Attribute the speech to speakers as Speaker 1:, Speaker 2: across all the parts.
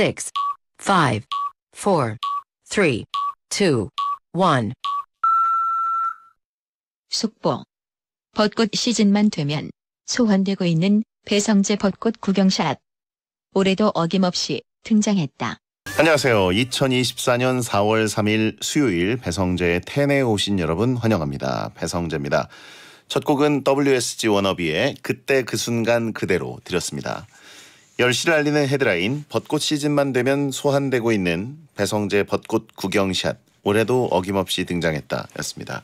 Speaker 1: six, f i v 속보. 벚꽃 시즌만 되면 소환되고 있는 배성재 벚꽃 구경샷. 올해도 어김없이 등장했다.
Speaker 2: 안녕하세요. 2024년 4월 3일 수요일 배성재의 텐에 오신 여러분 환영합니다. 배성재입니다. 첫 곡은 WSG 워너비의 그때 그 순간 그대로 드렸습니다. 열시를 알리는 헤드라인 벚꽃 시즌만 되면 소환되고 있는 배성재 벚꽃 구경샷 올해도 어김없이 등장했다 였습니다.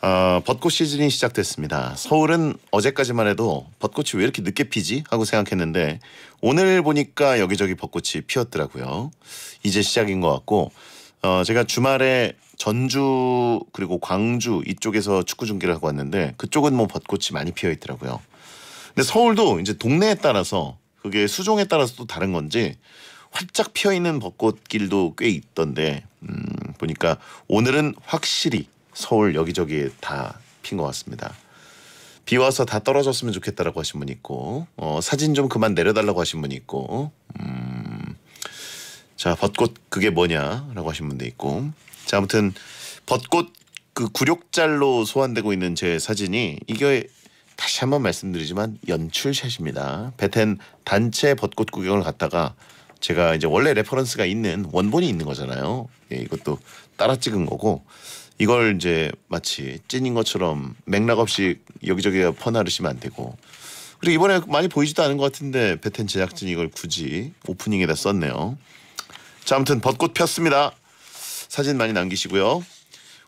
Speaker 2: 어, 벚꽃 시즌이 시작됐습니다. 서울은 어제까지만 해도 벚꽃이 왜 이렇게 늦게 피지? 하고 생각했는데 오늘 보니까 여기저기 벚꽃이 피었더라고요. 이제 시작인 것 같고 어, 제가 주말에 전주 그리고 광주 이쪽에서 축구 중계를 하고 왔는데 그쪽은 뭐 벚꽃이 많이 피어 있더라고요. 근데 서울도 이제 동네에 따라서 그게 수종에 따라서 또 다른 건지 활짝 피어 있는 벚꽃길도 꽤 있던데 음, 보니까 오늘은 확실히 서울 여기저기에 다 핀 것 같습니다. 비 와서 다 떨어졌으면 좋겠다라고 하신 분 있고 어, 사진 좀 그만 내려달라고 하신 분 있고 음, 자 벚꽃 그게 뭐냐라고 하신 분도 있고 자 아무튼 벚꽃 그구욕잘로 소환되고 있는 제 사진이 이게 다시 한번 말씀드리지만 연출샷입니다. 베텐 단체 벚꽃 구경을 갔다가 제가 이제 원래 레퍼런스가 있는 원본이 있는 거잖아요. 예, 이것도 따라 찍은 거고 이걸 이제 마치 찐인 것처럼 맥락 없이 여기저기 퍼나르시면 안 되고 그리고 이번에 많이 보이지도 않은 것 같은데 베텐 제작진이 이걸 굳이 오프닝에다 썼네요. 자 아무튼 벚꽃 폈습니다. 사진 많이 남기시고요.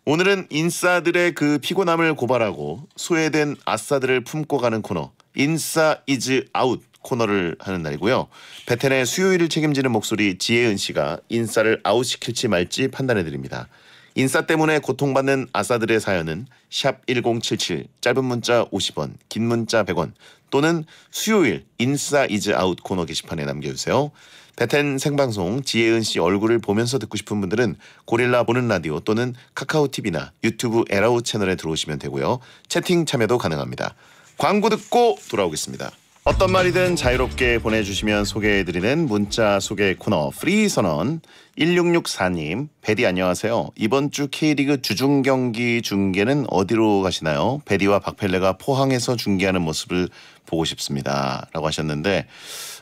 Speaker 2: 오늘은 인싸들의 그 피곤함을 고발하고 소외된 아싸들을 품고 가는 코너 인싸 이즈 아웃 코너를 하는 날이고요. 베텐의 수요일을 책임지는 목소리 지혜은 씨가 인싸를 아웃시킬지 말지 판단해 드립니다. 인싸 때문에 고통받는 아싸들의 사연은 샵1077 짧은 문자 50원 긴 문자 100원 또는 수요일 인싸 이즈 아웃 코너 게시판에 남겨주세요. 베텐 생방송 지혜은 씨 얼굴을 보면서 듣고 싶은 분들은 고릴라 보는 라디오 또는 카카오 TV나 유튜브 에라우 채널에 들어오시면 되고요. 채팅 참여도 가능합니다. 광고 듣고 돌아오겠습니다. 어떤 말이든 자유롭게 보내주시면 소개해드리는 문자 소개 코너 프리 선언 1664님 베디 안녕하세요. 이번 주 K리그 주중 경기 중계는 어디로 가시나요? 베디와 박펠레가 포항에서 중계하는 모습을 보고 싶습니다. 라고 하셨는데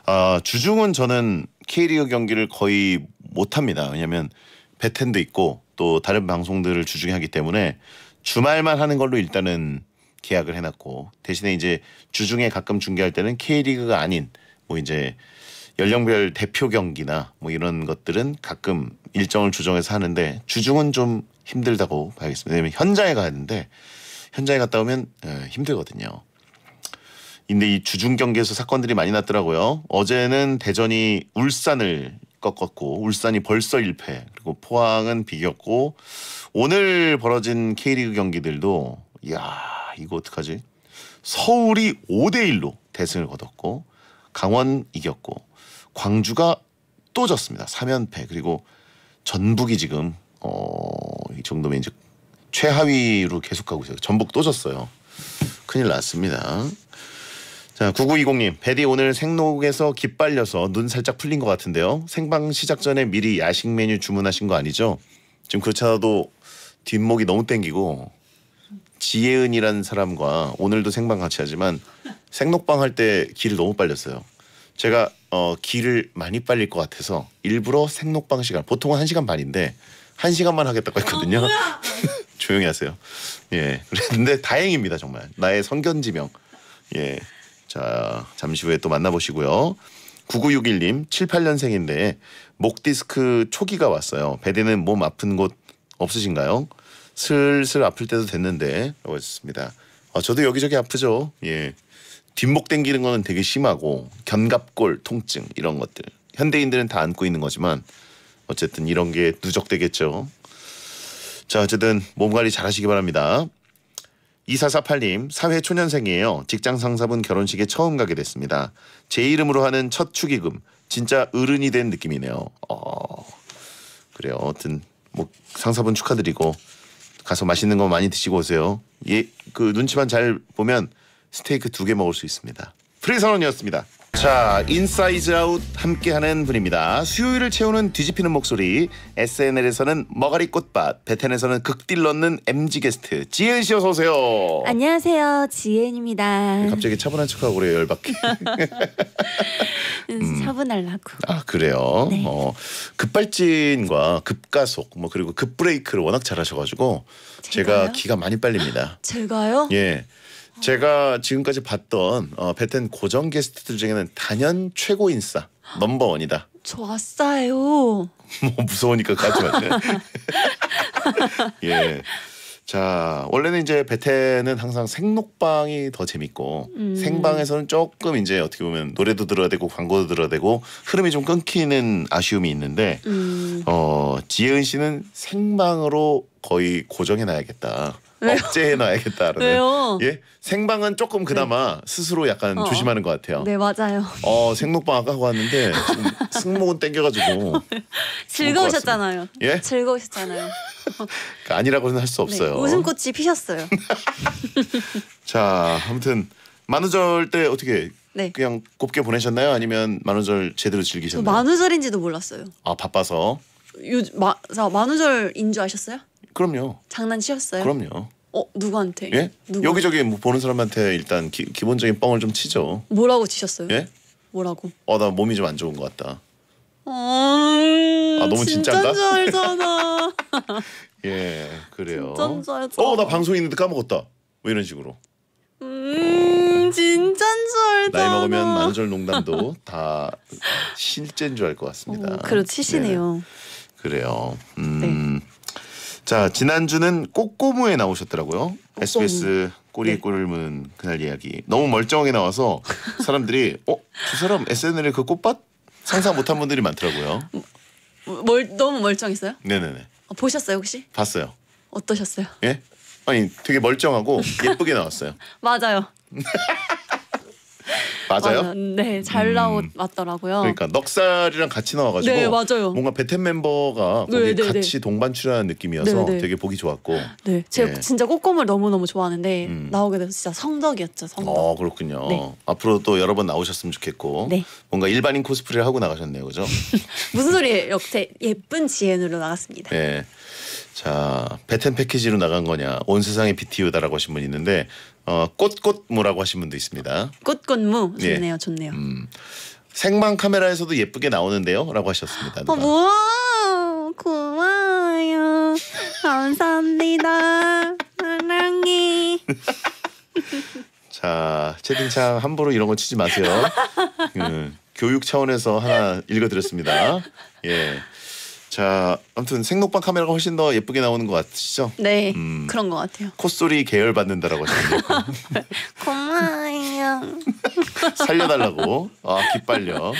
Speaker 2: 어, 주중은 저는 K리그 경기를 거의 못 합니다. 왜냐하면 배텐도 있고 또 다른 방송들을 주중에 하기 때문에 주말만 하는 걸로 일단은 계약을 해놨고 대신에 이제 주중에 가끔 중계할 때는 K리그가 아닌 뭐 이제 연령별 대표 경기나 뭐 이런 것들은 가끔 일정을 조정해서 하는데 주중은 좀 힘들다고 봐야겠습니다. 왜냐면 현장에 가는데 야되 현장에 갔다 오면 어, 힘들거든요. 근데이 주중 경기에서 사건들이 많이 났더라고요. 어제는 대전이 울산을 꺾었고 울산이 벌써 1패 그리고 포항은 비겼고 오늘 벌어진 K리그 경기들도 야 이거 어떡하지? 서울이 5대 1로 대승을 거뒀고 강원 이겼고 광주가 또 졌습니다. 3연패 그리고 전북이 지금 어 이 정도면 이제 최하위로 계속 가고 있어요. 전북 또 졌어요. 큰일 났습니다. 자, 9920님, 배디 오늘 생록에서 기빨려서 눈 살짝 풀린 것 같은데요. 생방 시작 전에 미리 야식 메뉴 주문하신 거 아니죠? 지금 그렇잖아도 뒷목이 너무 땡기고 지혜은이라는 사람과 오늘도 생방 같이 하지만 생록방 할때 길을 너무 빨렸어요. 제가 어, 길을 많이 빨릴 것 같아서 일부러 생록방 시간 보통은 1시간 반인데 1시간만 하겠다고 했거든요. 아, 조용히 하세요. 예. 그런데 다행입니다, 정말. 나의 선견지명. 예. 자, 잠시 후에 또 만나보시고요. 9961님, 78년생인데 목 디스크 초기가 왔어요. 배디는 몸 아픈 곳 없으신가요? 슬슬 아플 때도 됐는데 라고 했습니다. 아, 저도 여기저기 아프죠. 예. 뒷목 당기는 거는 되게 심하고 견갑골 통증 이런 것들 현대인들은 다 안고 있는 거지만 어쨌든 이런 게 누적되겠죠. 자 어쨌든 몸 관리 잘하시기 바랍니다. 2448님, 사회 초년생이에요. 직장 상사분 결혼식에 처음 가게 됐습니다. 제 이름으로 하는 첫 축의금. 진짜 어른이 된 느낌이네요. 어, 그래요. 아무튼 뭐 상사분 축하드리고 가서 맛있는 거 많이 드시고 오세요. 예, 그 눈치만 잘 보면 스테이크 두 개 먹을 수 있습니다. 프리선언이었습니다. 자, 인사이즈 아웃 함께하는 분입니다. 수요일을 채우는 뒤집히는 목소리. SNL에서는 머가리 꽃밭, 베텐에서는 극딜 넣는 MG 게스트 지혜은 씨 어서 오세요.
Speaker 1: 안녕하세요, 지혜은입니다. 갑자기
Speaker 2: 차분한 척하고 그래요, 열받게.
Speaker 1: 음. 차분하려고.
Speaker 2: 아 그래요. 네. 어, 급발진과 급가속, 뭐 그리고 급브레이크를 워낙 잘하셔가지고 제가요? 제가 기가 많이 빨립니다.
Speaker 1: 제가요? 예.
Speaker 2: 제가 지금까지 봤던 어, 배텐 고정 게스트들 중에는 단연 최고 인싸 넘버원이다.
Speaker 1: 저 아싸예요. 뭐
Speaker 2: 무서우니까 가지 마세요. 예. 자 원래는 이제 베텐은 항상 생록방이더 재밌고
Speaker 1: 음. 생방에서는
Speaker 2: 조금 이제 어떻게 보면 노래도 들어야 되고 광고도 들어야 되고 흐름이 좀 끊기는 아쉬움이 있는데 음. 어 지혜은 씨는 생방으로 거의 고정해 놔야겠다. 억제해놔야겠다. 왜요? 예, 생방은 조금 그나마 네. 스스로 약간 어. 조심하는 것 같아요. 네 맞아요. 어생목방 아까 하고 왔는데 지금 승모근 땡겨가지고 네.
Speaker 1: 즐거우셨잖아요. 예? 즐거우셨잖아요.
Speaker 2: 그러니까 아니라고는 할수 네, 없어요. 네, 웃음꽃이 피셨어요. 자 아무튼 만우절 때 어떻게 네. 그냥 곱게 보내셨나요? 아니면 만우절 제대로 즐기셨나요?
Speaker 1: 만우절인지도 몰랐어요.
Speaker 2: 아 바빠서
Speaker 1: 요 마, 자, 만우절인 줄 아셨어요? 그럼요. 장난치셨어요? 그럼요. 어 누구한테? 예? 누구? 여기저기
Speaker 2: 뭐 보는 사람한테 일단 기, 본적인 뻥을 좀 치죠.
Speaker 1: 뭐라고 치셨어요? 예? 뭐라고?
Speaker 2: 어나 몸이 좀 안 좋은 것 같다.
Speaker 1: 어, 아 너무 진짜가 진짜 잖아예
Speaker 2: 그래요. 진짜 잖아 어나 방송 있는데 까먹었다. 뭐 이런 식으로.
Speaker 1: 음, 진짜인 줄 나이 먹으면 만절
Speaker 2: 농담도 다 실제인 줄 알 것 같습니다.
Speaker 1: 어, 그렇 치시네요. 예.
Speaker 2: 그래요. 음. 네. 자 지난주는 꼬꼬무에 나오셨더라고요. SBS 꼬리에 네. 꼬리를 무는 그날 이야기. 너무 멀쩡하게 나와서 사람들이 어저 사람 SNL의 그 꽃밭 상상 못한 분들이 많더라고요.
Speaker 1: 멀 너무 멀쩡했어요? 네네네. 어, 보셨어요 혹시? 봤어요. 어떠셨어요?
Speaker 2: 예? 아니 되게 멀쩡하고 예쁘게 나왔어요.
Speaker 1: 맞아요. 맞아요? 맞 네, 잘 음. 나왔더라고요. 그러니까
Speaker 2: 넉살이랑 같이 나와가지고 네, 맞아요. 뭔가 베텐 멤버가 네, 네, 네, 같이 동반 출연한 느낌이어서 네, 네. 되게 보기 좋았고.
Speaker 1: 네, 제가 예. 진짜 꽃곰을 너무 너무 좋아하는데 음. 나오게 돼서 진짜 성덕이었죠. 성덕. 어
Speaker 2: 그렇군요. 네. 앞으로 또 여러 번 나오셨으면 좋겠고. 네. 뭔가 일반인 코스프레를 하고 나가셨네요, 그죠?
Speaker 1: 무슨 소리예요? 역대 예쁜 지엔으로 나갔습니다.
Speaker 2: 네. 자, 베텐 패키지로 나간 거냐, 온 세상의 BTU다라고 하신 분이 있는데 어, 꽃꽃무라고 하신 분도 있습니다.
Speaker 1: 꽃꽃무 네. 좋네요, 예. 좋네요. 음,
Speaker 2: 생방 카메라에서도 예쁘게 나오는데요라고
Speaker 1: 하셨습니다. 누가. 어, 뭐 고마워요. 감사합니다. 사랑해.
Speaker 2: 자 채팅창 함부로 이런 거 치지 마세요. 음, 교육 차원에서 하나 읽어드렸습니다. 예. 자, 아무튼 생록방 카메라가 훨씬 더 예쁘게 나오는 것 같으시죠?
Speaker 1: 네, 음, 그런 것 같아요.
Speaker 2: 콧소리 계열 받는다라고 하셨네요.
Speaker 1: 고마워요. 살려달라고.
Speaker 2: 아, 기빨려.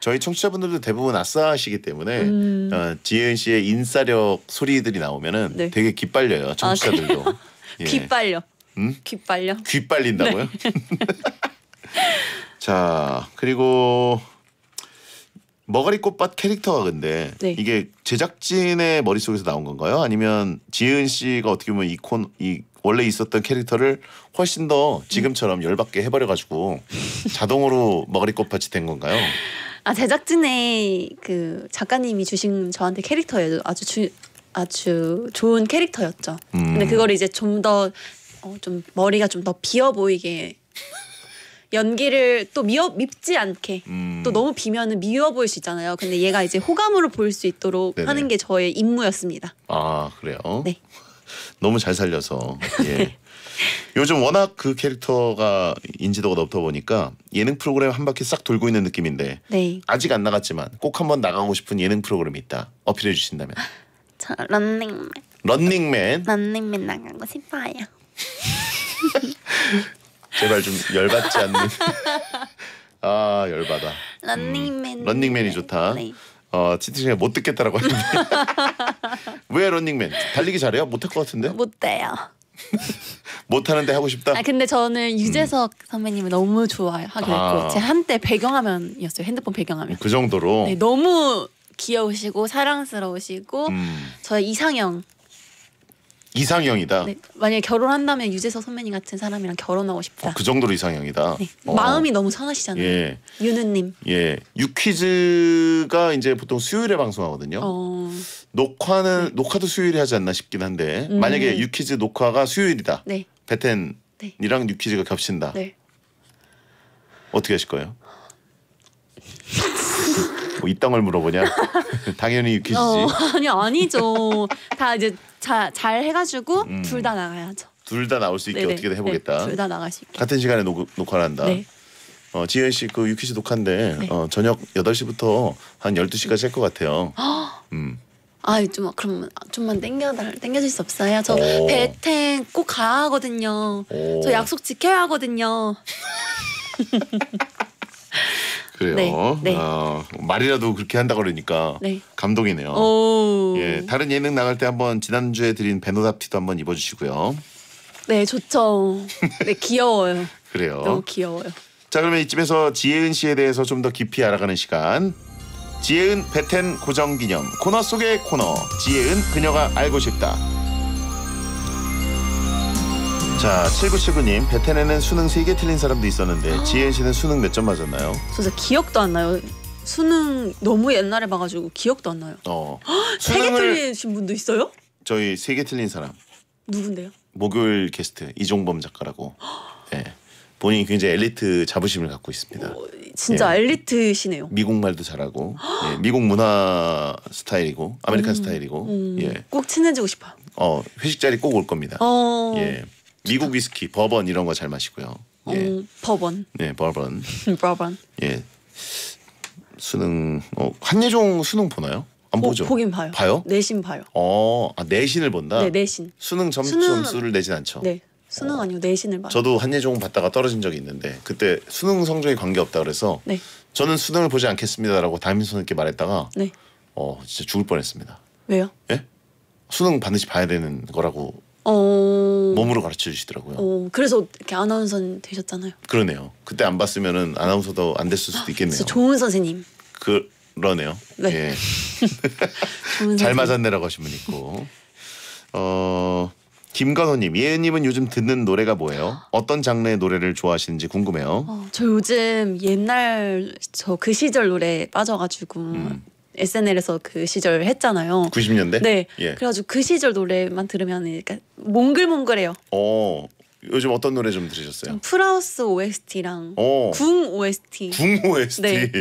Speaker 2: 저희 청취자분들도 대부분 아싸하시기 때문에 음. 어, 지은 씨의 인싸력 소리들이 나오면은 네. 되게 기빨려요. 아, 네. 청취자들도. 아,
Speaker 1: 예. 귀빨려. 음? 귀빨려.
Speaker 2: 귀빨린다고요? 네. 자, 그리고 머가리 꽃밭 캐릭터가 근데 네. 이게 제작진의 머릿속에서 나온 건가요? 아니면 지은 씨가 어떻게 보면 이 콘 이 원래 있었던 캐릭터를 훨씬 더 지금처럼 열받게 해버려 가지고 자동으로 머가리 꽃밭이 된 건가요?
Speaker 1: 아 제작진의 그 작가님이 주신 저한테 캐릭터에 아주 주, 아주 좋은 캐릭터였죠. 음. 근데 그걸 이제 좀 더좀 어, 좀 머리가 좀 더 비어 보이게 연기를 또 미어 밉지 않게 음. 또 너무 비면은 미워 보일 수 있잖아요. 근데 얘가 이제 호감으로 보일 수 있도록 네네. 하는 게 저의 임무였습니다.
Speaker 2: 아 그래요? 네. 너무 잘 살려서. 예. 네. 요즘 워낙 그 캐릭터가 인지도가 높다 보니까 예능 프로그램 한 바퀴 싹 돌고 있는 느낌인데 네. 아직 안 나갔지만 꼭 한번 나가고 싶은 예능 프로그램이 있다 어필해 주신다면
Speaker 1: 저 런닝맨 런닝맨 런닝맨 나가고 싶어요
Speaker 2: 제발 좀 열받지 않는. 아 열받아.
Speaker 1: 런닝맨. 음,
Speaker 2: 런닝맨이 좋다. 네. 어 치팅에 못 듣겠다라고 하는데 왜 런닝맨 달리기 잘해요? 못 할 것 같은데? 못돼요. 못하는데 하고 싶다. 아
Speaker 1: 근데 저는 음. 유재석 음. 선배님을 너무 좋아하기 아. 했고 제 한때 배경화면이었어요 핸드폰 배경화면. 그 정도로. 네, 너무 귀여우시고 사랑스러우시고 음. 저의 이상형
Speaker 2: 이상형이다. 네,
Speaker 1: 만약에 결혼한다면 유재석 선배님 같은 사람이랑 결혼하고 싶다. 어,
Speaker 2: 그 정도로 이상형이다. 네. 어.
Speaker 1: 마음이 너무 선하시잖아요. 예. 유느님.
Speaker 2: 예. 유퀴즈가 이제 보통 수요일에 방송하거든요. 어... 녹화는 네. 녹화도 수요일에 하지 않나 싶긴 한데 음... 만약에 유퀴즈 녹화가 수요일이다. 네. 베텐이랑 네. 유퀴즈가 겹친다. 네. 어떻게 하실 거예요? 뭐 이땅을 물어보냐? 당연히 퀴즈지. 어,
Speaker 1: 아니 아니죠. 다 이제 자, 잘 해가지고 음. 둘다 나가야죠.
Speaker 2: 둘 다 나올 수 있게 어떻게든 네, 해보겠다. 둘 다 나갈 수 있게. 같은 시간에 녹, 녹화를 한다. 네. 어, 지현 씨그 유키즈 녹화인데 네. 어, 저녁 8시부터 한 12시까지 할 것 같아요.
Speaker 1: 음. 아좀 그럼 좀만 땡겨 땡겨줄 수 없어요. 저 배탱 꼭 가야 하거든요. 오. 저 약속 지켜야 하거든요.
Speaker 2: 그래요. 네, 네. 어, 말이라도 그렇게 한다 그러니까 네. 감동이네요.
Speaker 1: 오.
Speaker 2: 예, 다른 예능 나갈 때 한번 지난주에 드린 베노답 티도 한번 입어주시고요.
Speaker 1: 네, 좋죠. 네, 귀여워요.
Speaker 2: 그래요. 너무 귀여워요. 자, 그러면 이쯤에서 지혜은 씨에 대해서 좀 더 깊이 알아가는 시간. 지혜은 베텐 고정 기념 코너 속의 코너 지혜은 그녀가 알고 싶다. 자, 7979님, 베테네는 수능 3개 틀린 사람도 있었는데 아. 지혜 씨는 수능 몇 점 맞았나요?
Speaker 1: 진짜 기억도 안 나요. 수능 너무 옛날에 봐가지고 기억도 안 나요.
Speaker 2: 어. 3개 틀리신 분도 있어요? 저희 3개 틀린 사람. 누군데요? 목요일 게스트 이종범 작가라고. 예. 본인이 굉장히 엘리트 자부심을 갖고 있습니다. 어,
Speaker 1: 진짜 예. 엘리트시네요.
Speaker 2: 미국 말도 잘하고 예, 미국 문화 스타일이고 아메리칸 음, 스타일이고
Speaker 1: 음, 예. 꼭 친해지고 싶어요.
Speaker 2: 어, 회식 자리 꼭 올 겁니다. 어, 예. 미국 위스키, 버번 이런 거 잘 마시고요.
Speaker 1: 어, 예. 어, 버번.
Speaker 2: 네, 버번. 버번. 예. 수능 어, 한예종 수능 보나요? 안 어, 보죠. 보긴 봐요. 봐요? 내신 봐요. 어, 아, 내신을 본다. 네, 내신. 수능 점, 수능 점수를 내진 않죠. 네.
Speaker 1: 수능 어. 아니고 내신을 봐요. 저도
Speaker 2: 한예종 봤다가 떨어진 적이 있는데 그때 수능 성적이 관계 없다 그래서 네. 저는 수능을 보지 않겠습니다라고 담임 선생님께 말했다가 네. 어 진짜 죽을 뻔했습니다. 왜요? 예? 수능 반드시 봐야 되는 거라고
Speaker 1: 어. 몸으로
Speaker 2: 가르쳐 주시더라고요.
Speaker 1: 오. 어, 그래서 이렇게 아나운서 되셨잖아요.
Speaker 2: 그러네요. 그때 안 봤으면은 아나운서도 안 됐을 수도 있겠네요. 좋은 선생님. 그, 러네요 네. 예. 잘 맞았네라고 하신 분 있고. 어, 김건호님, 예은님은 요즘 듣는 노래가 뭐예요? 어떤 장르의 노래를 좋아하시는지 궁금해요. 어,
Speaker 1: 저 요즘 옛날 저 그 시절 노래 빠져가지고 음. SNL에서 그 시절 했잖아요. 90년대? 네. 예. 그래가지고 그 시절 노래만 들으면 그러니까 몽글몽글해요.
Speaker 2: 어. 요즘 어떤 노래 좀 들으셨어요?
Speaker 1: 프라우스 OST랑 어. 궁 OST.
Speaker 2: 궁 OST. 네.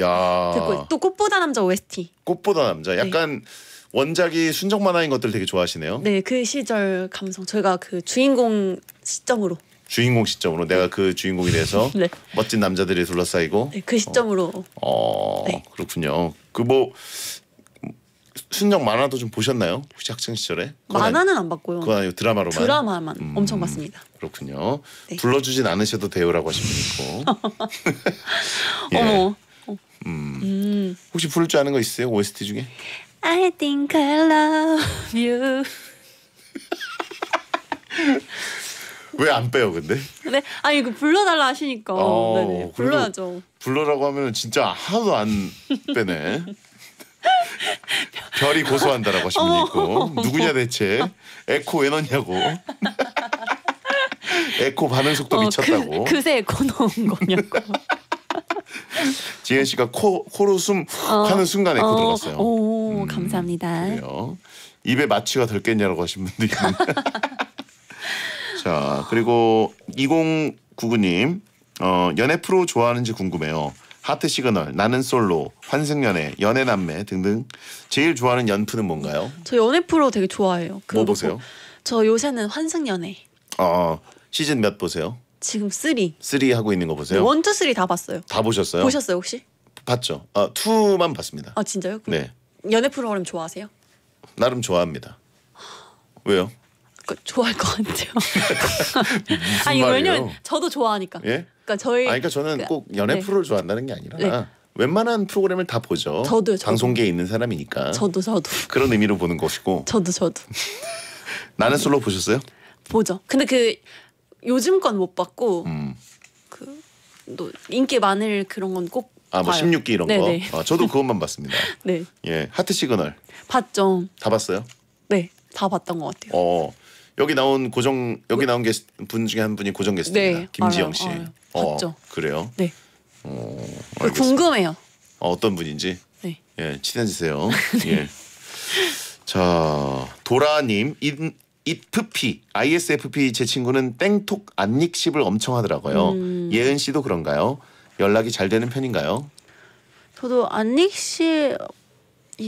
Speaker 2: 야. 듣고
Speaker 1: 또 꽃보다 남자 OST.
Speaker 2: 꽃보다 남자. 네. 약간 네. 원작이 순정 만화인 것들 되게 좋아하시네요.
Speaker 1: 네, 그 시절 감성. 저희가 그 주인공 시점으로
Speaker 2: 주인공 시점으로 내가 그 주인공이 돼서 네. 멋진 남자들이 둘러싸이고
Speaker 1: 네, 그 시점으로
Speaker 2: 어, 어 네. 그렇군요 그 뭐 순정 만화도 좀 보셨나요 혹시 학창 시절에
Speaker 1: 만화는 아니, 안 봤고요 그건
Speaker 2: 아니고 드라마로만
Speaker 1: 드라마만 음, 엄청 봤습니다
Speaker 2: 그렇군요 네. 불러주진 않으셔도 돼요라고 하시면 있고
Speaker 1: 예. 어머 음. 음.
Speaker 2: 혹시 부를 줄 아는 거 있어요 OST 중에
Speaker 1: I think I love you
Speaker 2: 왜안 빼요, 근데?
Speaker 1: 네, 아 이거 불러달라 하시니까 어, 불러야죠.
Speaker 2: 불러라고 하면 진짜 하나도 안 빼네. 별이 고소한다라고 하신 분이 있고 어. 누구냐 대체 에코 왜 넣냐고 에코 반응 속도 어, 그, 미쳤다고 그,
Speaker 1: 그새 에코 넣은 거냐고
Speaker 2: 지혜 씨가 코 코로 숨 어, 하는 순간 에코 어, 들어갔어요.
Speaker 1: 오 음, 감사합니다. 그래요.
Speaker 2: 입에 마취가 들겠냐라고 하신 분도 있는데 자 그리고 2099님 어, 연애 프로 좋아하는지 궁금해요. 하트 시그널, 나는 솔로, 환승연애, 연애남매 등등 제일 좋아하는 연프는 뭔가요?
Speaker 1: 저 연애 프로 되게 좋아해요. 뭐 보세요? 저 요새는 환승연애.
Speaker 2: 어, 어. 시즌 몇 보세요? 지금 3. 3 하고 있는 거 보세요? 네, 원,
Speaker 1: 투, 쓰리 다 봤어요.
Speaker 2: 다 보셨어요? 보셨어요 혹시? 봤죠. 아 투만 봤습니다. 아 진짜요? 네.
Speaker 1: 연애 프로그램 좋아하세요?
Speaker 2: 나름 좋아합니다. 왜요?
Speaker 1: 좋아할 것 같아요. 아니 왜냐면 저도 좋아하니까. 예? 그러니까 저희. 아 그러니까 저는 그 꼭 연애 네. 프로를
Speaker 2: 좋아한다는 게 아니라. 네. 웬만한 프로그램을 다 보죠. 저도, 방송계에 있는 사람이니까. 저도 저도. 그런 의미로 보는 것이고. 저도 저도. 나는 솔로 보셨어요?
Speaker 1: 보죠. 근데 그 요즘 건 못 봤고 음. 그또 인기 많을 그런 건 꼭.
Speaker 2: 아 뭐 16기 이런 네네. 거. 아, 저도 그것만 봤습니다. 네. 예 하트 시그널. 봤죠. 다 봤어요?
Speaker 1: 네, 다 봤던 것
Speaker 2: 같아요. 어. 여기 나온 고정 여기 나온 게스분 중에 한 분이 고정 게스트입니다.
Speaker 1: 네, 김지영 알아요, 씨. 알아요.
Speaker 2: 아, 아, 어, 그래요?
Speaker 1: 네. 어, 궁금해요.
Speaker 2: 어, 어떤 분인지. 네. 예, 친해지세요. 네. 예. 자, 도라님 인 i f ISFP 제 친구는 땡톡 안닉십을 엄청 하더라고요. 음. 예은 씨도 그런가요? 연락이 잘 되는 편인가요?
Speaker 1: 저도 안닉십이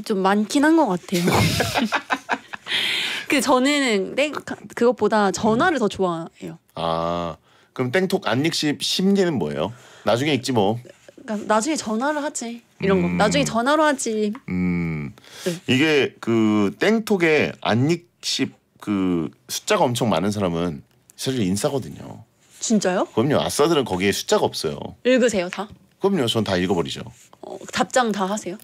Speaker 1: 좀 많긴 한 것 같아요. 그 저는 땡 네, 그것보다 전화를 더 좋아해요.
Speaker 2: 아 그럼 땡톡 안익씨 심리는 뭐예요? 나중에 읽지 뭐.
Speaker 1: 그러니까 나중에 전화를 하지 이런 거. 음. 나중에 전화로 하지. 음
Speaker 2: 네. 이게 그 땡톡에 안익씨 그 숫자가 엄청 많은 사람은 사실 인싸거든요. 진짜요? 그럼요. 아싸들은 거기에 숫자가 없어요.
Speaker 1: 읽으세요 다?
Speaker 2: 그럼요. 전 다 읽어버리죠.
Speaker 1: 어, 답장 다 하세요?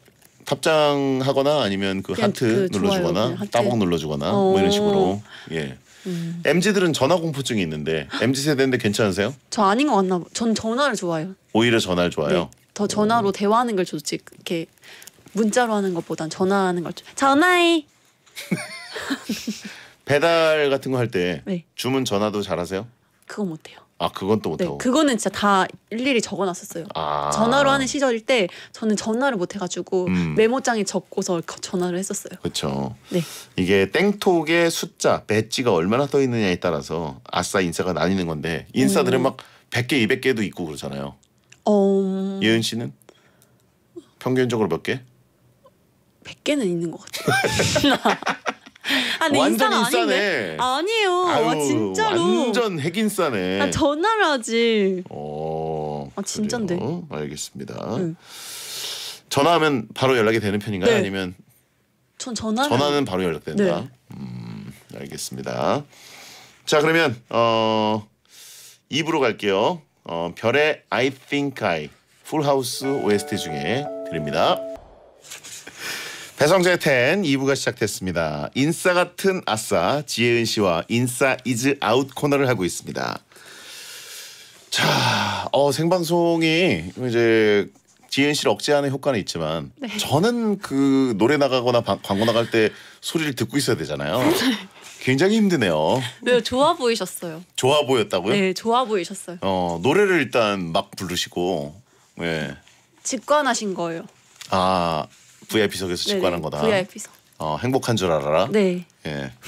Speaker 2: 탑장하거나 아니면 그 하트 그 눌러주거나 좋아요, 하트. 따봉 눌러주거나 뭐 이런 어. 식으로 예. 음. MZ들은 전화 공포증이 있는데 MZ 세대인데 괜찮으세요?
Speaker 1: 저 아닌 것 같나 전 전화를 좋아해요.
Speaker 2: 오히려 전화를 좋아해요. 네.
Speaker 1: 더 전화로 대화하는 걸 좋지. 이렇게 문자로 하는 것보단 전화하는 걸 좋아. 전화해.
Speaker 2: 배달 같은 거 할때 네. 주문 전화도 잘하세요? 그거 못해요. 아 그건 또 네,
Speaker 1: 못하고. 네, 그거는 진짜 다 일일이 적어놨었어요. 아. 전화로 하는 시절일 때 저는 전화를 못해가지고 음. 메모장에 적고서 전화를 했었어요. 그렇죠. 네.
Speaker 2: 이게 땡톡의 숫자, 배지가 얼마나 떠 있느냐에 따라서 아싸 인싸가 나뉘는 건데 인싸들은 음. 막 100개, 200개도 있고 그러잖아요.
Speaker 1: 어...
Speaker 2: 예은 씨는 평균적으로 몇 개?
Speaker 1: 100개는 있는 것 같아요. 아, 근데 완전 인싸 아네 아니에요. 아, 아유, 진짜로.
Speaker 2: 완전 핵인싸네. 아,
Speaker 1: 전화라지.
Speaker 2: 어.
Speaker 1: 아, 진짠데.
Speaker 2: 알겠습니다. 응. 네. 전화하면 바로 연락이 되는 편인가요? 네. 아니면
Speaker 1: 전 전화는 전화는 바로 연락된다. 네.
Speaker 2: 음, 알겠습니다. 자, 그러면 어 2부로 갈게요. 어, 별의 I Think I 풀하우스 OST 중에 드립니다. 배성재 텐 2부가 시작됐습니다. 인싸 같은 아싸 지혜은 씨와 인싸 이즈 아웃 코너를 하고 있습니다. 자, 어, 생방송이 이제 지은 씨를 억제하는 효과는 있지만 네. 저는 그 노래 나가거나 바, 광고 나갈 때 소리를 듣고 있어야 되잖아요. 굉장히 힘드네요.
Speaker 1: 네, 좋아 보이셨어요.
Speaker 2: 좋아 보였다고요? 네,
Speaker 1: 좋아 보이셨어요.
Speaker 2: 어, 노래를 일단 막 부르시고 예.
Speaker 1: 직관하신 거예요.
Speaker 2: 아, VIP석에서 직관한 거다. VIP석. 어, 행복한 줄 알아라. 네. 예.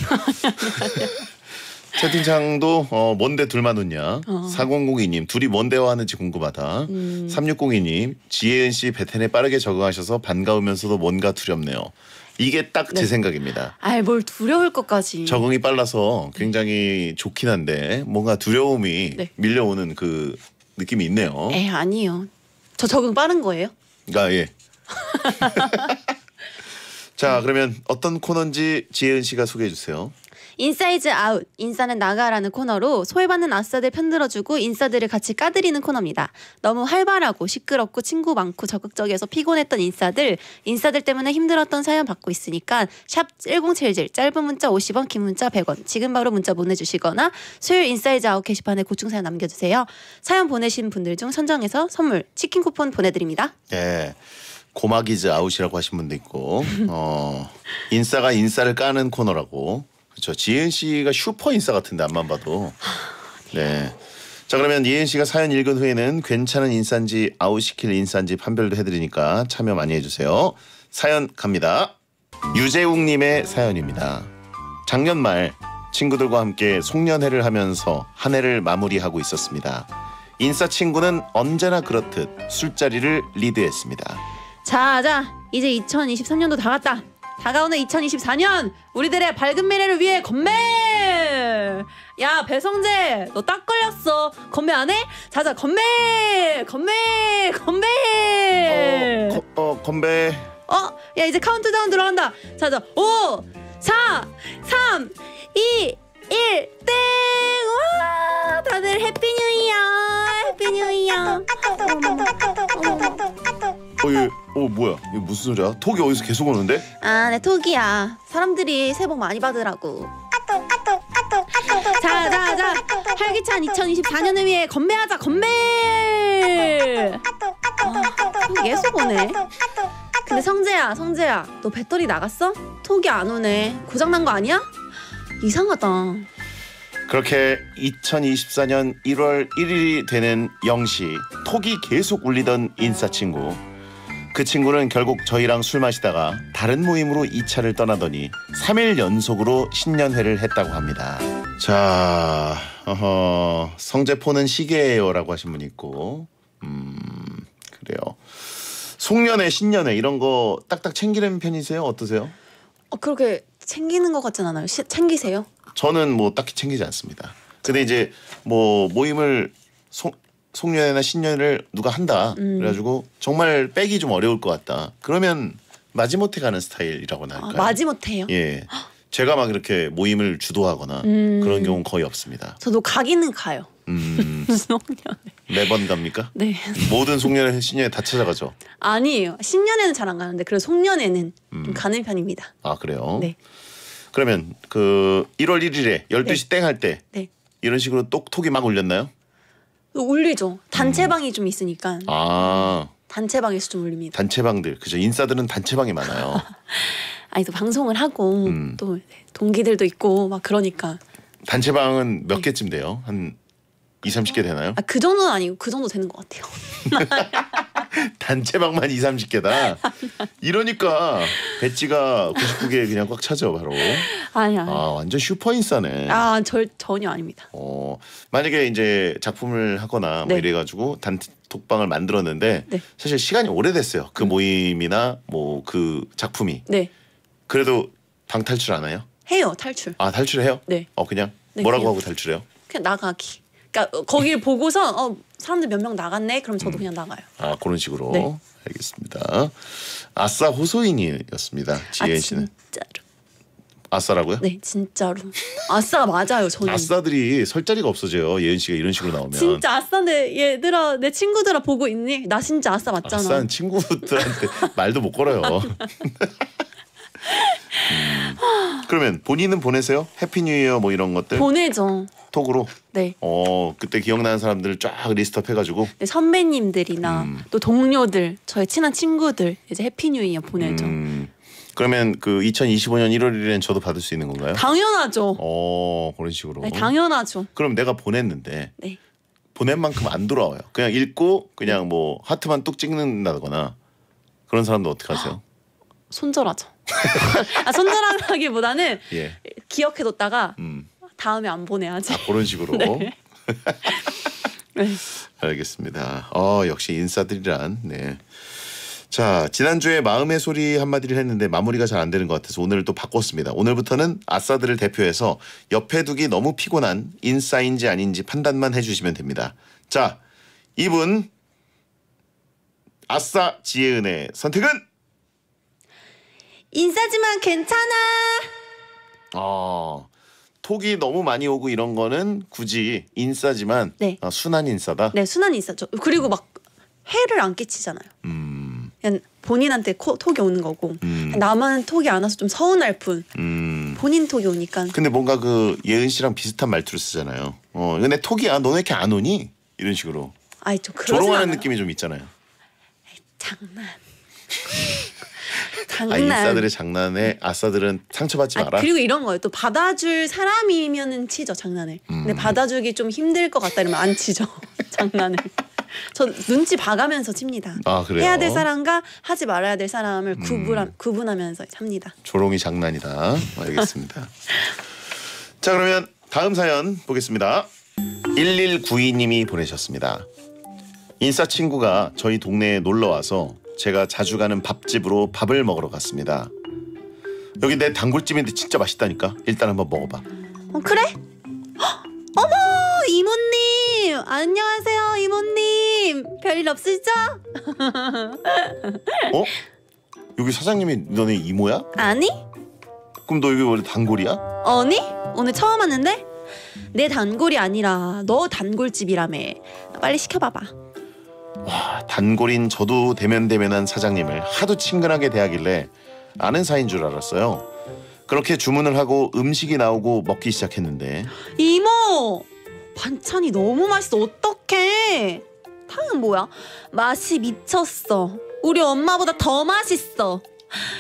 Speaker 2: 채팅창도 어, 뭔데 둘만 웃냐. 어. 4002님 둘이 뭔데와하는지 궁금하다. 음. 3602님 지혜은 씨 베텐에 빠르게 적응하셔서 반가우면서도 뭔가 두렵네요. 이게 딱제 네. 생각입니다.
Speaker 1: 아이 뭘 두려울 것까지. 적응이
Speaker 2: 빨라서 굉장히 좋긴 한데 뭔가 두려움이 네. 밀려오는 그 느낌이 있네요. 에
Speaker 1: 아니요. 저 적응 빠른 거예요?
Speaker 2: 아 예. 자 그러면 어떤 코너인지 지혜은 씨가 소개해 주세요.
Speaker 1: 인사이즈 아웃 인싸는 나가라는 코너로 소외받는 아싸들 편들어주고 인싸들을 같이 까드리는 코너입니다. 너무 활발하고 시끄럽고 친구 많고 적극적이어서 피곤했던 인싸들 인싸들 때문에 힘들었던 사연 받고 있으니까 샵 1077 짧은 문자 50원 긴 문자 100원 지금 바로 문자 보내주시거나 수요일 인사이즈 아웃 게시판에 고충 사연 남겨주세요. 사연 보내신 분들 중 선정해서 선물 치킨 쿠폰 보내드립니다.
Speaker 2: 네. 고마기즈 아웃이라고 하신 분도 있고 어 인싸가 인싸를 까는 코너라고 그렇죠. 지은 씨가 슈퍼 인싸 같은데 안만 봐도 네. 자 그러면 이은 씨가 사연 읽은 후에는 괜찮은 인싼지 아웃시킬 인싼지 판별도 해드리니까 참여 많이 해주세요. 사연 갑니다. 유재웅님의 사연입니다. 작년 말 친구들과 함께 송년회를 하면서 한 해를 마무리하고 있었습니다. 인싸 친구는 언제나 그렇듯 술자리를 리드했습니다.
Speaker 1: 자, 자, 이제 2023년도 다 갔다. 다가오는 2024년 우리들의 밝은 미래를 위해 건배! 야 배성재 너 딱 걸렸어 건배 안 해? 자자 건배! 건배! 건배!
Speaker 2: 어, 거, 어 건배
Speaker 1: 어? 야 이제 카운트다운 들어간다 자자 5 4 3 2 1 땡! 와 다들 해피 뉴 이어 해피 뉴 이어
Speaker 2: 어, 얘, 어 뭐야? 이게 무슨 소리야? 톡이 어디서 계속 오는데?
Speaker 1: 아, 내 네, 톡이야. 사람들이 새해 복 많이 받으라고. 까똑 까똑 까똑 까똑 까똑 자, 자, 자. 활기찬 2024년을 위해 건배하자, 건배! 아, 계속 오네. 근데 성재야, 성재야. 너 배터리 나갔어? 톡이 안 오네. 고장난 거 아니야? 이상하다.
Speaker 2: 그렇게 2024년 1월 1일이 되는 영시 톡이 계속 울리던 인사 친구 그 친구는 결국 저희랑 술 마시다가 다른 모임으로 이 차를 떠나더니 3일 연속으로 신년회를 했다고 합니다. 자, 어허, 성재포는 시계예요라고 하신 분 있고, 음, 그래요. 송년회, 신년회 이런 거 딱딱 챙기는 편이세요? 어떠세요?
Speaker 1: 어, 그렇게 챙기는 것 같진 않아요. 시, 챙기세요?
Speaker 2: 저는 뭐 딱히 챙기지 않습니다. 근데 이제 뭐 모임을 송, 송년회나 신년회를 누가 한다. 음. 그래가지고 정말 빼기 좀 어려울 것 같다. 그러면 마지못해 가는 스타일이라고나 아, 할까요? 아,
Speaker 1: 마지못해요?
Speaker 2: 예. 제가 막 이렇게 모임을 주도하거나 음. 그런 경우는 거의 없습니다.
Speaker 1: 저도 가기는 가요. 음. 송년회.
Speaker 2: 매번 갑니까? 네. 모든 송년회 신년회 다 찾아가죠.
Speaker 1: 아니에요. 신년회는 잘 안 가는데 그리고 송년회는 좀 음. 가는 편입니다.
Speaker 2: 아 그래요? 네. 그러면 그 1월 1일에 12시 네. 땡할 때 네. 이런 식으로 똑톡이 막 울렸나요?
Speaker 1: 그 울리죠. 단체방이 음. 좀 있으니까.
Speaker 2: 아.
Speaker 1: 단체방에서 좀 울립니다.
Speaker 2: 단체방들 그죠 인싸들은 단체방이 많아요.
Speaker 1: 아니 또 방송을 하고 음. 또 동기들도 있고 막 그러니까
Speaker 2: 단체방은 몇 네. 개쯤 돼요? 한 2, 30개 되나요? 아,
Speaker 1: 그 정도는 아니고 그 정도 되는 것 같아요.
Speaker 2: 단체방만 2, 30개다. 이러니까 배지가 99개 그냥 꽉 차죠, 바로. 아니, 아 아, 완전 슈퍼 인싸네.
Speaker 1: 아, 절 전혀 아닙니다.
Speaker 2: 어, 만약에 이제 작품을 하거나 뭐 네. 이래 가지고 단톡방을 만들었는데 네. 사실 시간이 오래됐어요. 그 음. 모임이나 뭐 그 작품이. 네. 그래도 방 탈출 안 해요?
Speaker 1: 해요, 탈출. 아,
Speaker 2: 탈출해요? 네. 어, 그냥 네, 뭐라고 그냥. 하고 탈출해요?
Speaker 1: 그냥 나가기. 그러니까 거기를 보고서 어 사람들 몇 명 나갔네 그럼 저도 음. 그냥 나가요.
Speaker 2: 아 그런 식으로 네. 알겠습니다. 아싸 호소인이었습니다. 아, 지혜 씨는. 아, 진짜로. 아싸라고요?
Speaker 1: 네 진짜로 아싸 맞아요 저는
Speaker 2: 아싸들이 설 자리가 없어져요 예은 씨가 이런 식으로 나오면 진짜
Speaker 1: 아싸인데 얘들아 내 친구들아 보고 있니? 나 진짜 아싸 맞잖아 아싸 는
Speaker 2: 친구들한테 말도 못 걸어요 음. 그러면 본인은 보내세요? 해피 뉴 이어 뭐 이런 것들?
Speaker 1: 보내죠. 톡으로? 네.
Speaker 2: 어, 그때 기억나는 사람들을 쫙 리스트업 해가지고?
Speaker 1: 네, 선배님들이나 음. 또 동료들, 저의 친한 친구들 이제 해피 뉴 이어 보내죠. 음.
Speaker 2: 그러면 그 2025년 1월 1일엔 저도 받을 수 있는 건가요?
Speaker 1: 당연하죠.
Speaker 2: 어, 그런 식으로. 네,
Speaker 1: 당연하죠.
Speaker 2: 그럼 내가 보냈는데 네. 보낸 만큼 안 돌아와요. 그냥 읽고 그냥 뭐 하트만 뚝 찍는다거나 그런 사람도 어떻게 하세요?
Speaker 1: 손절하죠. 아, 손절하기보다는 예. 기억해뒀다가 음. 다음에 안 보내야지. 아, 그런 식으로. 네. 네.
Speaker 2: 알겠습니다. 어 역시 인싸들이란 네. 자 지난주에 마음의 소리 한마디를 했는데 마무리가 잘 안 되는 것 같아서 오늘 또 바꿨습니다. 오늘부터는 아싸들을 대표해서 옆에 두기 너무 피곤한 인싸인지 아닌지 판단만 해주시면 됩니다. 자 이분 아싸 지혜은의 선택은
Speaker 1: 인싸지만 괜찮아.
Speaker 2: 어. 톡이 너무 많이 오고 이런 거는 굳이 인싸지만 네. 아, 순한 인싸다. 네, 순한
Speaker 1: 인싸죠. 그리고 막 해를 안 끼치잖아요. 음. 그냥 본인한테 코, 톡이 오는 거고 음. 나만 톡이 안 와서 좀 서운할 뿐. 음. 본인 톡이 오니까.
Speaker 2: 근데 뭔가 그 예은 씨랑 비슷한 말투를 쓰잖아요. 어, 근데 톡이야 아, 너네 이렇게 안 오니? 이런 식으로.
Speaker 1: 아이 좀 조롱하는
Speaker 2: 않아요. 느낌이 좀 있잖아요. 에이, 장난.
Speaker 1: 장난. 아, 인싸들의
Speaker 2: 장난에 아싸들은 상처받지 아, 마라. 아, 그리고
Speaker 1: 이런 거예요. 또 받아줄 사람이면은 치죠 장난을. 음. 근데 받아주기 좀 힘들 것 같다 이러면 안 치죠 장난을. 저 눈치 봐가면서 칩니다. 아, 해야 될 사람과 하지 말아야 될 사람을 구분 음. 구분하면서 찹니다.
Speaker 2: 조롱이 장난이다.
Speaker 1: 알겠습니다.
Speaker 2: 자 그러면 다음 사연 보겠습니다. 1192님이 보내셨습니다. 인싸 친구가 저희 동네에 놀러 와서 제가 자주 가는 밥집으로 밥을 먹으러 갔습니다. 여기 내 단골집인데 진짜 맛있다니까. 일단 한번 먹어봐.
Speaker 1: 어, 그래? 어머 이모님 안녕하세요 이모님 별일 없으시죠?
Speaker 2: 어? 여기 사장님이 너네 이모야? 아니 그럼 너 여기 원래 단골이야?
Speaker 1: 아니 오늘 처음 왔는데 내 단골이 아니라 너 단골집이라며 빨리 시켜봐봐
Speaker 2: 와, 단골인 저도 대면대면한 사장님을 하도 친근하게 대하길래 아는 사이인 줄 알았어요. 그렇게 주문을 하고 음식이 나오고 먹기 시작했는데
Speaker 1: 이모! 반찬이 너무 맛있어 어떡해 탕은 뭐야? 맛이 미쳤어 우리 엄마보다 더 맛있어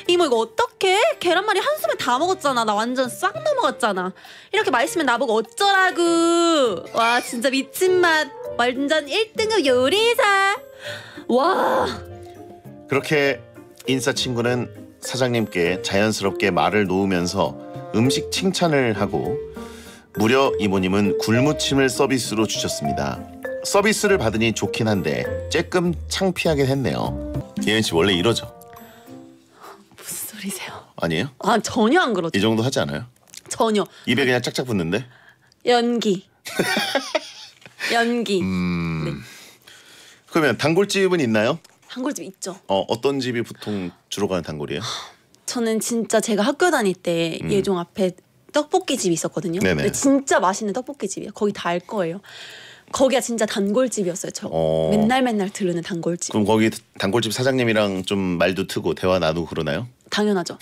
Speaker 1: 이모 이거 어떡해? 계란말이 한숨에 다 먹었잖아 나 완전 싹 넘어갔잖아 이렇게 맛있으면 나보고 어쩌라고 와 진짜 미친 맛 완전 1등급 요리사. 와.
Speaker 2: 그렇게 인싸 친구는 사장님께 자연스럽게 말을 놓으면서 음식 칭찬을 하고 무려 이모님은 굴무침을 서비스로 주셨습니다. 서비스를 받으니 좋긴 한데 쬐끔 창피하긴 했네요. 예은 씨 원래 이러죠? 무슨 소리세요? 아니에요? 아 전혀 안 그렇죠. 이 정도 하지 않아요? 전혀. 입에 그냥 짝짝 붙는데?
Speaker 1: 연기. 연기. 음. 네.
Speaker 2: 그러면 단골집은 있나요?
Speaker 1: 단골집 있죠.
Speaker 2: 어 어떤 집이 보통 주로 가는
Speaker 1: 단골이에요? 저는 진짜 제가 학교 다닐 때 음. 예종 앞에 떡볶이 집이 있었거든요. 네네. 근데 진짜 맛있는 떡볶이 집이에요. 거기 다 알 거예요. 거기가 진짜 단골집이었어요. 저 어... 맨날 맨날 들르는 단골집. 그럼
Speaker 2: 거기 단골집 사장님이랑 좀 말도 트고 대화 나누고
Speaker 1: 그러나요? 당연하죠.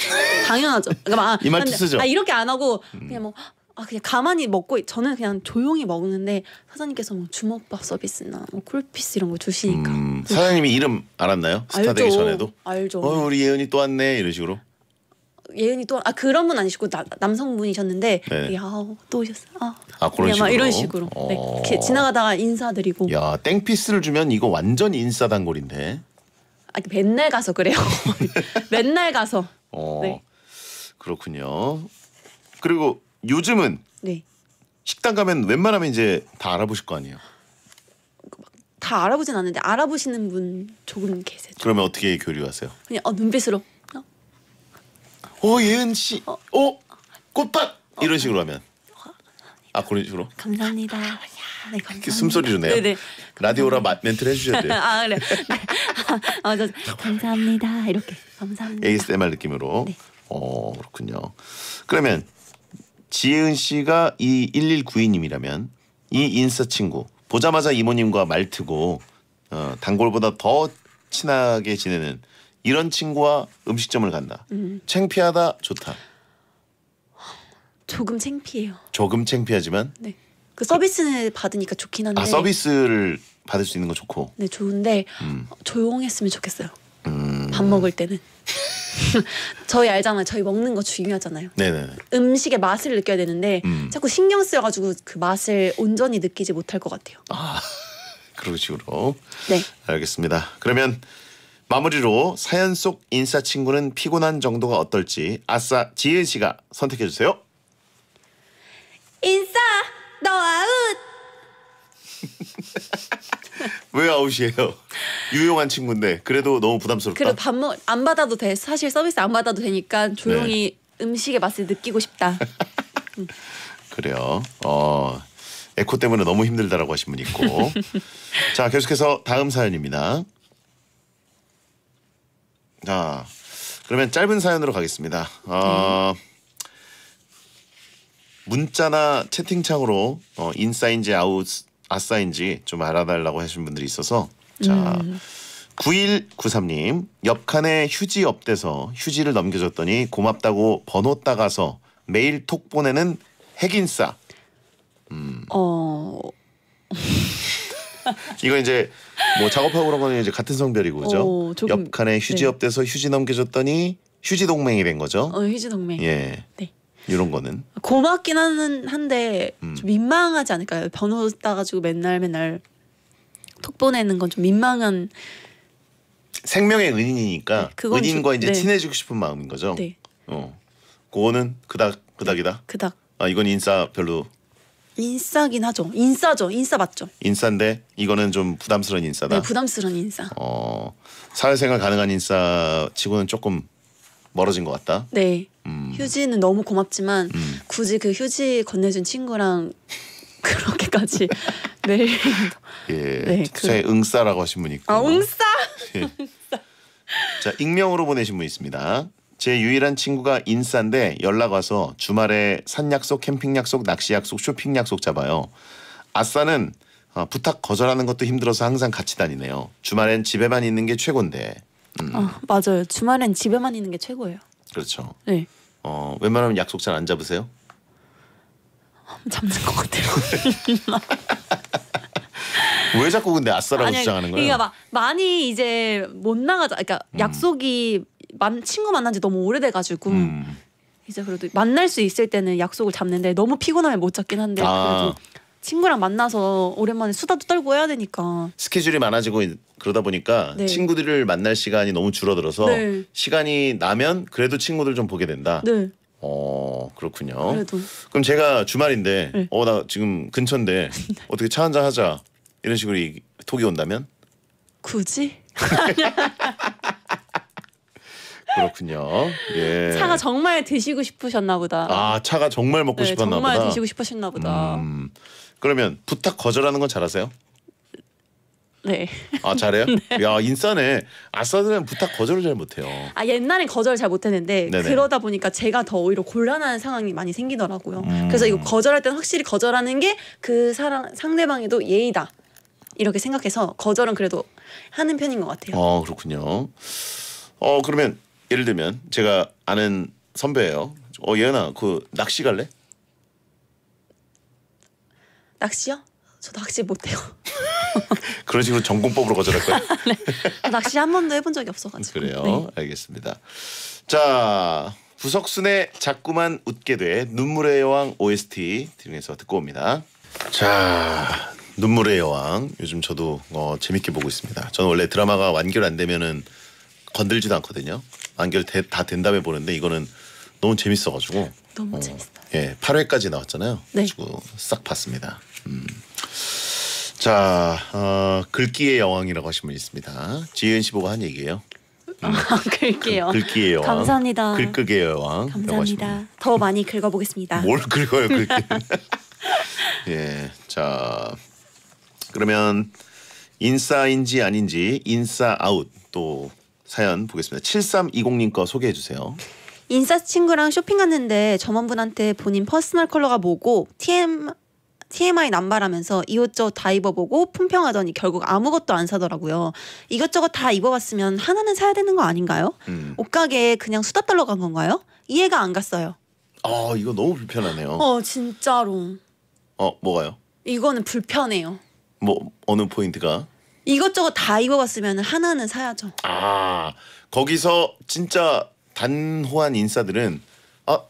Speaker 1: 당연하죠. 그러니까 막, 이말 쓰죠. 아, 이렇게 안 하고 음. 그냥 뭐아 그냥 가만히 먹고 저는 그냥 조용히 먹는데 사장님께서 뭐 주먹밥 서비스나 뭐 쿨피스 이런 거 주시니까 음, 사장님이
Speaker 2: 이름 알았나요? 스타 알죠. 되기 전에도 알죠. 어 우리 예은이 또 왔네 이런 식으로
Speaker 1: 예은이 또 아 그런 분 아니시고 나, 남성분이셨는데 네. 야또 어, 오셨어 아, 아 그런 식으로 이런 식으로 네, 어. 네, 이렇게 지나가다가 인사드리고
Speaker 2: 야 땡피스를 주면 이거 완전 인싸 단골인데
Speaker 1: 아 맨날 가서 그래요 맨날 가서
Speaker 2: 어 네. 그렇군요 그리고 요즘은 네. 식당 가면 웬만하면 이제 다 알아보실 거 아니에요.
Speaker 1: 그 다 알아보진 않는데 알아보시는 분 조금 계세요.
Speaker 2: 그러면 어떻게 교류하세요?
Speaker 1: 그냥 어, 눈빛으로. 어, 어 예은 씨, 어, 어
Speaker 2: 꽃밭 이런 어. 식으로 하면. 아 그런 식으로?
Speaker 1: 감사합니다. 아, 네, 감사합니다. 숨소리로 네요 네네.
Speaker 2: 라디오라 마, 멘트를 해주셔야 돼요.
Speaker 1: 아 그래. 네. 아, 저, 감사합니다. 이렇게 감사합니다.
Speaker 2: ASMR 느낌으로. 네. 어 그렇군요. 그러면 지은 씨가 이 1192님이라면 이 인싸 친구 보자마자 이모님과 말트고 어, 단골보다 더 친하게 지내는 이런 친구와 음식점을 간다. 음. 창피하다 좋다.
Speaker 1: 조금 창피해요.
Speaker 2: 조금 창피하지만 네.
Speaker 1: 그 서비스 받으니까 좋긴 한데. 아
Speaker 2: 서비스를 받을 수 있는 거 좋고.
Speaker 1: 네 좋은데 음. 조용했으면 좋겠어요. 음. 밥 먹을 때는. 저희 알잖아요. 저희 먹는 거 중요하잖아요. 네네. 음식의 맛을 느껴야 되는데 음. 자꾸 신경 쓰여가지고 그 맛을 온전히 느끼지 못할 것 같아요. 아
Speaker 2: 그런 식으로. 네. 알겠습니다. 그러면 마무리로 사연 속 인싸 친구는 피곤한 정도가 어떨지 아싸 지혜 씨가 선택해 주세요.
Speaker 1: 인싸 너 아웃.
Speaker 2: 왜 아웃이에요? 유용한 친구인데 그래도 너무 부담스럽다. 그래
Speaker 1: 밥먹안 받아도 돼. 사실 서비스 안 받아도 되니까 조용히 네. 음식의 맛을 느끼고 싶다.
Speaker 2: 그래요. 어 에코 때문에 너무 힘들다라고 하신 분 있고. 자 계속해서 다음 사연입니다. 자 그러면 짧은 사연으로 가겠습니다. 어, 음. 문자나 채팅창으로 어, 인사인지 아웃 아싸인지 좀 알아달라고 하신 분들이 있어서 자 음. 9193님 옆칸에 휴지 업돼서 휴지를 넘겨줬더니 고맙다고 번호 따가서 매일 톡 보내는 핵인싸.
Speaker 1: 음. 어.
Speaker 2: 이거 이제 뭐 작업하고 그런 거는 이제 같은 성별이고 그죠? 어, 조금, 옆칸에 휴지 네. 업돼서 휴지 넘겨줬더니 휴지 동맹이 된 거죠? 어,
Speaker 1: 휴지 동맹. 예.
Speaker 2: 네. 이런 거는
Speaker 1: 고맙긴 하는 한데 음. 좀 민망하지 않을까요? 변호 따가지고 맨날 맨날 톡 보내는 건 좀 민망한
Speaker 2: 생명의 은인이니까 네, 은인과 좀, 이제 네. 친해지고 싶은 마음인 거죠. 네. 어, 그거는 그닥 그닥이다. 네, 그닥. 아 이건 인싸 별로.
Speaker 1: 인싸긴 하죠. 인싸죠. 인싸 맞죠.
Speaker 2: 인싸인데 이거는 좀 부담스러운 인싸다. 네,
Speaker 1: 부담스러운 인싸.
Speaker 2: 어, 사회생활 가능한 인싸치고는 조금 멀어진 것 같다.
Speaker 1: 네. 음. 휴지는 너무 고맙지만 음. 굳이 그 휴지 건네준 친구랑 그렇게까지 매일 네. 예, 네, 그...
Speaker 2: 응싸라고 하신 분이 있고 아 응싸 예. 자 익명으로 보내신 분 있습니다 제 유일한 친구가 인싸인데 연락 와서 주말에 산 약속 캠핑 약속 낚시 약속 쇼핑 약속 잡아요 아싸는 어, 부탁 거절하는 것도 힘들어서 항상 같이 다니네요. 주말엔 집에만 있는 게 최고인데.
Speaker 1: 음. 어, 맞아요. 주말엔 집에만 있는 게 최고예요. 그렇죠. 네.
Speaker 2: 어 웬만하면 약속 잘 안 잡으세요?
Speaker 1: 잡는 것 같아요.
Speaker 2: 왜 자꾸 근데 아싸라고 아니, 주장하는 거예요? 그러니까 막
Speaker 1: 많이 이제 못 나가자. 그러니까 음. 약속이 만, 친구 만난 지 너무 오래돼가지고 음. 이제 그래도 만날 수 있을 때는 약속을 잡는데 너무 피곤하면 못 잡긴 한데 아. 그래도 친구랑 만나서 오랜만에 수다도 떨고 해야 되니까 스케줄이
Speaker 2: 많아지고 그러다 보니까 네. 친구들을 만날 시간이 너무 줄어들어서 네. 시간이 나면 그래도 친구들 좀 보게 된다. 네어 그렇군요. 그래도 그럼 제가 주말인데 네. 어나 지금 근처인데 네. 어떻게 차 한잔 하자 이런 식으로 이- 톡이 온다면
Speaker 1: 굳이
Speaker 2: 그렇군요. 예. 차가
Speaker 1: 정말 드시고 싶으셨나 보다.
Speaker 2: 아 차가 정말 먹고 네, 싶었나 정말 보다. 드시고
Speaker 1: 싶으셨나 보다.
Speaker 2: 음, 그러면 부탁 거절하는 건 잘하세요? 네. 아 잘해요? 네. 야 인싸네. 아싸들은 부탁 거절을 잘 못해요.
Speaker 1: 아 옛날엔 거절 을잘 못했는데 네네. 그러다 보니까 제가 더 오히려 곤란한 상황이 많이 생기더라고요. 음. 그래서 이거 거절할 때는 확실히 거절하는 게 그 사람 상대방에도 예의다 이렇게 생각해서 거절은 그래도 하는 편인 것 같아요.
Speaker 2: 어 아, 그렇군요. 어 그러면 예를 들면 제가 아는 선배예요. 어 예은아 그 낚시 갈래?
Speaker 1: 낚시요? 저도 낚시 못해요.
Speaker 2: 그런 식으로 전공법으로 거절할 거예요.
Speaker 1: 네. 낚시 한 번도 해본 적이 없어가지고. 그래요.
Speaker 2: 네. 알겠습니다. 자 부석순의 자꾸만 웃게 돼 눈물의 여왕 OST 중에서 듣고 옵니다. 자 눈물의 여왕 요즘 저도 어, 재밌게 보고 있습니다. 저는 원래 드라마가 완결 안 되면은 건들지도 않거든요. 완결 다 된 다음에 보는데 이거는 너무 재밌어가지고. 너무 어, 재밌어. 예, 8회까지 나왔잖아요. 네. 싹 봤습니다. 음. 자, 어, 글귀의 여왕이라고 하신 분이 있습니다. 지은 씨 보고 한 얘기예요.
Speaker 1: 아, 음. 글귀의 여왕. 글귀의
Speaker 2: 여왕. 감사합니다. 글귀의 여왕. 감사합니다.
Speaker 1: 더 많이 긁어보겠습니다. 뭘
Speaker 2: 긁어요, 글귀. 예, 자, 그러면 인싸인지 아닌지 인싸아웃 또 사연 보겠습니다. 7320님 거 소개해 주세요.
Speaker 1: 인싸 친구랑 쇼핑 갔는데 점원분한테 본인 퍼스널 컬러가 뭐고 TM, TMI 남발하면서 이것저것 다 입어보고 품평하더니 결국 아무것도 안 사더라고요. 이것저것 다 입어봤으면 하나는 사야 되는 거 아닌가요? 음. 옷가게에 그냥 수다 떨러 간 건가요? 이해가 안 갔어요.
Speaker 2: 아 이거 너무 불편하네요.
Speaker 1: 어 진짜로. 어 뭐가요? 이거는 불편해요.
Speaker 2: 뭐 어느 포인트가?
Speaker 1: 이것저것 다 입어봤으면 하나는 사야죠.
Speaker 2: 아 거기서 진짜 단호한 인싸들은 아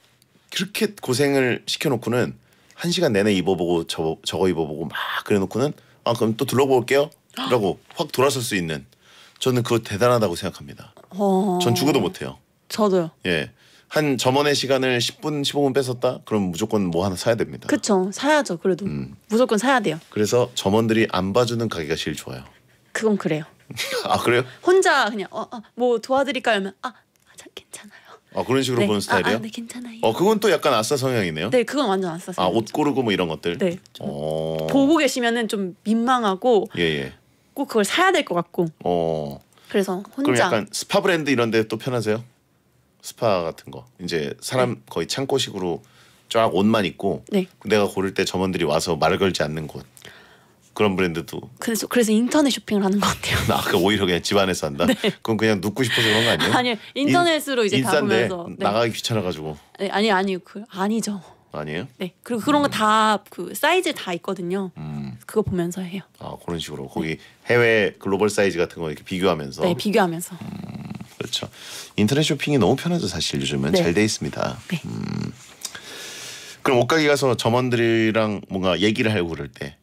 Speaker 2: 그렇게 고생을 시켜놓고는 한 시간 내내 입어보고 저거, 저거 입어보고 막 그래놓고는 아 그럼 또 둘러볼게요 라고 확 돌아설 수 있는 저는 그거 대단하다고 생각합니다.
Speaker 1: 어... 전 죽어도 못해요. 저도요.
Speaker 2: 예. 한 점원의 시간을 10분, 15분 뺏었다? 그럼 무조건 뭐 하나 사야 됩니다.
Speaker 1: 그쵸. 사야죠. 그래도. 음. 무조건 사야 돼요.
Speaker 2: 그래서 점원들이 안 봐주는 가게가 제일 좋아요. 그건 그래요. 아, 그래요?
Speaker 1: 혼자 그냥 어, 어, 뭐 도와드릴까요? 하면 아,
Speaker 2: 어 그런 식으로 네. 보는 스타일이요? 아, 아, 네 괜찮아요. 어 그건 또 약간 아싸 성향이네요. 네
Speaker 1: 그건 완전 아싸 아, 성향. 아옷
Speaker 2: 고르고 뭐 이런 것들. 네. 어... 보고
Speaker 1: 계시면은 좀 민망하고. 예예. 예. 꼭 그걸 사야 될 것 같고. 어. 그래서 혼자. 그럼 약간
Speaker 2: 스파 브랜드 이런데 또 편하세요? 스파 같은 거 이제 사람 네. 거의 창고식으로 쫙 옷만 입고 네. 내가 고를 때 점원들이 와서 말 걸지 않는 곳. 그런 브랜드도.
Speaker 1: 그래서 그래서 인터넷 쇼핑을 하는 것
Speaker 2: 같아요. 아까 오히려 그냥 집안에서 한다. 네. 그건 그냥 눕고 싶어서 그런 거 아니에요? 아니요
Speaker 1: 인터넷으로 인, 이제 다 보면서 네.
Speaker 2: 나가기 귀찮아가지고.
Speaker 1: 네, 아니 아니 그 아니죠. 아니에요? 네 그리고 그런 음. 거다 그 사이즈 다 있거든요. 음. 그거 보면서 해요.
Speaker 2: 아 그런 식으로 거기 해외 글로벌 사이즈 같은 거 이렇게 비교하면서. 네
Speaker 1: 비교하면서. 음,
Speaker 2: 그렇죠. 인터넷 쇼핑이 너무 편하죠 사실 요즘은 네. 잘돼 있습니다. 네. 음. 그럼 옷가게 가서 점원들이랑 뭔가 얘기를 하고 그럴 때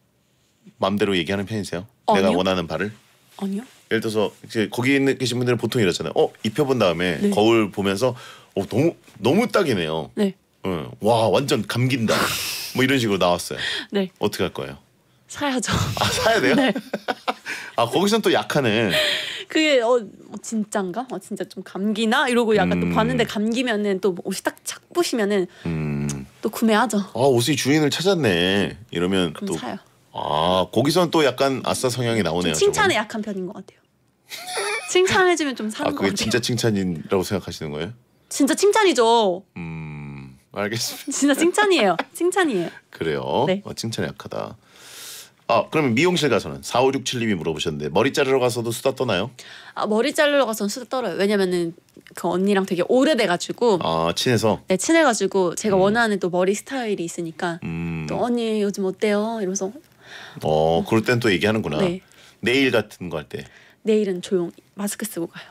Speaker 2: 마음대로 얘기하는 편이세요? 아니요. 내가 원하는 바를? 아니요. 예를 들어서 이제 거기 있는 계신 분들은 보통 이렇잖아요. 어 입혀본 다음에 네. 거울 보면서 어 너무 너무 딱이네요. 네. 응. 어, 와 완전 감긴다. 뭐 이런 식으로 나왔어요. 네. 어떻게 할 거예요?
Speaker 1: 사야죠. 아
Speaker 2: 사야 돼요? 네. 아 거기선 또 약하네.
Speaker 1: 그게 어, 어 진짠가? 어 진짜 좀 감기나 이러고 약간 음. 또 봤는데 감기면은 또 뭐 옷이 딱착 보시면은 음. 또 구매하죠.
Speaker 2: 아 옷이 주인을 찾았네. 이러면 또 사요. 아 거기선 또 약간 아싸 성향이 나오네요. 칭찬에
Speaker 1: 약한 편인 것 같아요. 칭찬해주면 좀 사는 아, 것그 같아요. 진짜
Speaker 2: 칭찬이라고 생각하시는 거예요?
Speaker 1: 진짜 칭찬이죠.
Speaker 2: 음 알겠습니다.
Speaker 1: 진짜 칭찬이에요. 칭찬이에요.
Speaker 2: 그래요. 네. 어, 칭찬에 약하다. 아 그러면 미용실 가서는 4567님이 물어보셨는데 머리 자르러 가서도 수다 떠나요?
Speaker 1: 아, 머리 자르러 가서는 수다 떨어요. 왜냐면은 그 언니랑 되게 오래돼가지고
Speaker 2: 아 친해서
Speaker 1: 네 친해가지고 제가 음. 원하는 또 머리 스타일이 있으니까 음. 또 언니 요즘 어때요? 이러면서
Speaker 2: 어, 그럴 땐 또 얘기하는구나. 네. 내일 같은 거 할 때.
Speaker 1: 내일은 조용 마스크 쓰고 가요.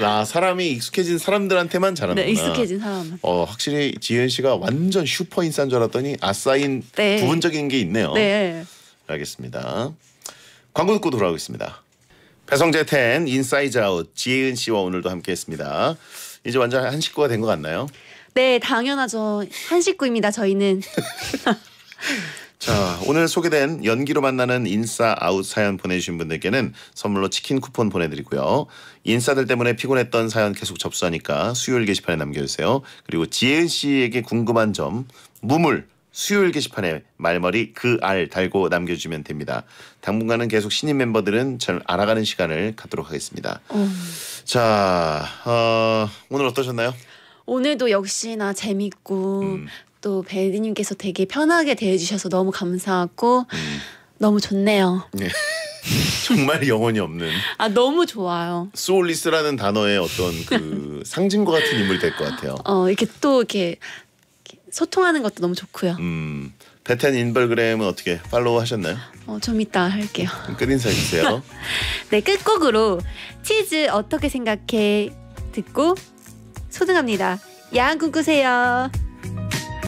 Speaker 2: 나 아, 사람이 익숙해진 사람들한테만 잘하는구나. 네, 익숙해진 사람. 어, 확실히 지은 씨가 완전 슈퍼 인싸인 줄 알았더니 아싸인 네. 부분적인 게 있네요. 네. 알겠습니다. 광고 듣고 돌아오겠습니다. 배성재 텐 인사이즈 아웃 지혜은 씨와 오늘도 함께했습니다. 이제 완전 한 식구가 된 것 같나요?
Speaker 1: 네, 당연하죠. 한 식구입니다. 저희는.
Speaker 2: 자 오늘 소개된 연기로 만나는 인싸 아웃 사연 보내주신 분들께는 선물로 치킨 쿠폰 보내드리고요. 인싸들 때문에 피곤했던 사연 계속 접수하니까 수요일 게시판에 남겨주세요. 그리고 지혜은 씨에게 궁금한 점 무물 수요일 게시판에 말머리 그 알 달고 남겨주면 됩니다. 당분간은 계속 신인 멤버들은 잘 알아가는 시간을 갖도록 하겠습니다. 어... 자 어, 오늘 어떠셨나요?
Speaker 1: 오늘도 역시나 재밌고 음. 또베디님께서 되게 편하게 대해주셔서 너무 감사하고 음. 너무 좋네요.
Speaker 2: 네. 정말 영혼이 없는.
Speaker 1: 아 너무 좋아요.
Speaker 2: 소울리스라는 단어의 어떤 그 상징과 같은 인물 될것 같아요.
Speaker 1: 어 이렇게 또 이렇게, 소통하는 것도 너무 좋고요. 음
Speaker 2: 베텐 인벌그램은 어떻게 팔로우 하셨나요?
Speaker 1: 어 좀 이따 할게요.
Speaker 2: 음, 끝인사 주세요.
Speaker 1: 네 끝곡으로 치즈 어떻게 생각해 듣고 소등합니다. 양한꿈 꾸세요.